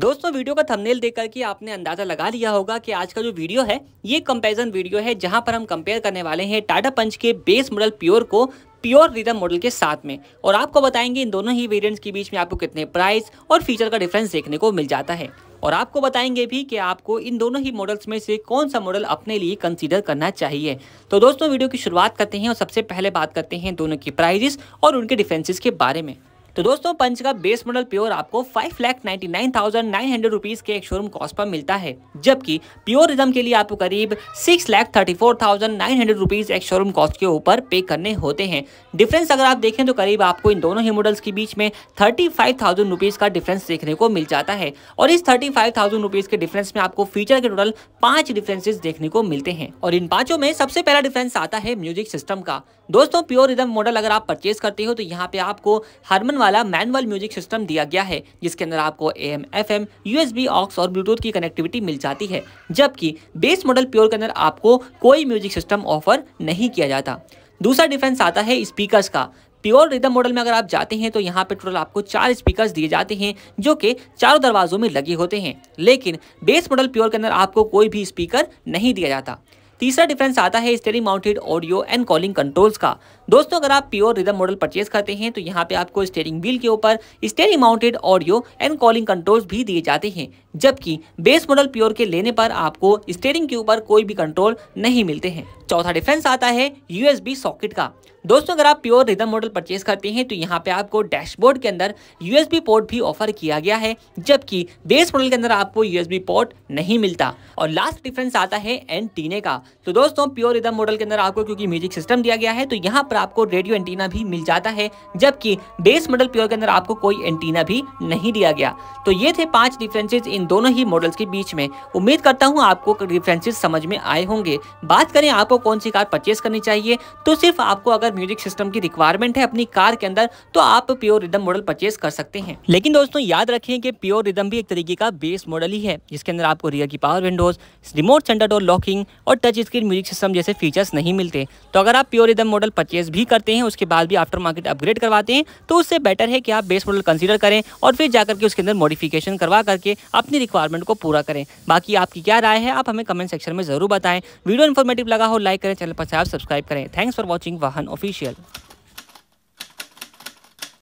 दोस्तों वीडियो का थंबनेल देखकर कि आपने अंदाज़ा लगा लिया होगा कि आज का जो वीडियो है ये कंपैरिजन वीडियो है जहां पर हम कंपेयर करने वाले हैं टाटा पंच के बेस मॉडल प्योर को प्योर रिदम मॉडल के साथ में और आपको बताएंगे इन दोनों ही वेरिएंट्स के बीच में आपको कितने प्राइस और फीचर का डिफरेंस देखने को मिल जाता है और आपको बताएंगे भी कि आपको इन दोनों ही मॉडल्स में से कौन सा मॉडल अपने लिए कंसीडर करना चाहिए तो दोस्तों वीडियो की शुरुआत करते हैं और सबसे पहले बात करते हैं दोनों की प्राइजेस और उनके डिफेंसिस के बारे में तो दोस्तों पंच का बेस मॉडल प्योर आपको five lakh ninety nine thousand nine hundred rupees के एक शोरूम कॉस्ट पर मिलता है जबकि प्योर रिजम के लिए आपको करीब six lakh thirty four thousand nine hundred rupees एक शोरूम कॉस्ट के ऊपर पे करने होते हैं डिफरेंस अगर आप देखें तो करीब आपको इन दोनों ही मॉडल्स के बीच में थर्टी फाइव थाउजेंड रुपीज का डिफरेंस देखने को मिल जाता है और इस थर्टी फाइव थाउजेंड रुपीज के डिफरेंस में आपको फीचर के टोटल पांच डिफरेंसेज देखने को मिलते हैं और इन पांचों में सबसे पहला डिफरेंस आता है म्यूजिक सिस्टम का दोस्तों प्योर रिदम मॉडल अगर आप परचेज करते हो तो यहाँ पे आपको हरमन वाला मैनुअल म्यूजिक सिस्टम दिया गया है जिसके अंदर आपको A M F M U S B aux और ब्लूटूथ की कनेक्टिविटी मिल जाती है जबकि बेस मॉडल प्योर के अंदर आपको कोई म्यूजिक सिस्टम ऑफर नहीं किया जाता दूसरा डिफेंस आता है स्पीकर्स का प्योर रिदम मॉडल में अगर आप जाते हैं तो यहाँ पे टोटल आपको चार स्पीकर्स दिए जाते हैं जो कि चारों दरवाजों में लगे होते हैं लेकिन बेस मॉडल प्योर के अंदर आपको कोई भी स्पीकर नहीं दिया जाता तीसरा डिफरेंस आता है steering mounted audio and calling controls का दोस्तों अगर आप प्योर रिदम मॉडल परचेज करते हैं तो यहाँ पे आपको स्टेयरिंग व्हील के ऊपर steering mounted audio and calling controls भी दिए जाते हैं जबकि बेस मॉडल प्योर के लेने पर आपको स्टेयरिंग के ऊपर कोई भी कंट्रोल नहीं मिलते हैं चौथा डिफरेंस आता है यूएसबी सॉकेट का दोस्तों अगर आप प्योर रिदम मॉडल परचेज करते हैं तो यहाँ पे आपको डैशबोर्ड के अंदर यूएसबी पोर्ट भी ऑफर किया गया है जबकि बेस मॉडल के अंदर आपको यूएसबी पोर्ट नहीं मिलता और लास्ट डिफरेंस आता है एंटीने का तो दोस्तों प्योर रिदम मॉडल के अंदर आपको क्योंकि म्यूजिक सिस्टम दिया गया है तो यहाँ पर आपको रेडियो एंटीना भी मिल जाता है जबकि बेस मॉडल प्योर के अंदर आपको कोई एंटीना भी नहीं दिया गया तो ये थे पांच डिफरेंसेस इन दोनों ही मॉडल्स के बीच में उम्मीद करता हूँ आपको डिफरेंसेज समझ में आए होंगे बात करें आपको कौन सी कार परचेज करनी चाहिए तो सिर्फ आपको अगर म्यूजिक सिस्टम की रिक्वायरमेंट है अपनी कार के अंदर तो आप प्योर रिदम मॉडल परचेज कर सकते हैं लेकिन दोस्तों याद रखें कि प्योर रिदम भी एक तरीके का बेस मॉडल ही है जिसके अंदर आपको रियर की power windows remote centre door locking और टच स्क्रीन म्यूजिक सिस्टम जैसे फीचर्स नहीं मिलते तो अगर आप pure rhythm model purchase purchase भी करते हैं उसके बाद भी आफ्टर मार्केट अपग्रेड करवाते हैं तो उससे बेटर है कि आप बेस मॉडल कंसिडर करें और फिर जाकर के उसके अंदर मॉडिफिकेशन करवा करके अपनी रिक्वायरमेंट को पूरा करें बाकी आपकी क्या राय है आप हमें कमेंट सेक्शन में ज़रूर बताएं वीडियो इन्फॉर्मेटिव लगा हो लाइक करें चैनल पर से आप सब्सक्राइब करें थैंक्स फॉर वॉचिंग वाहन ऑफिशियल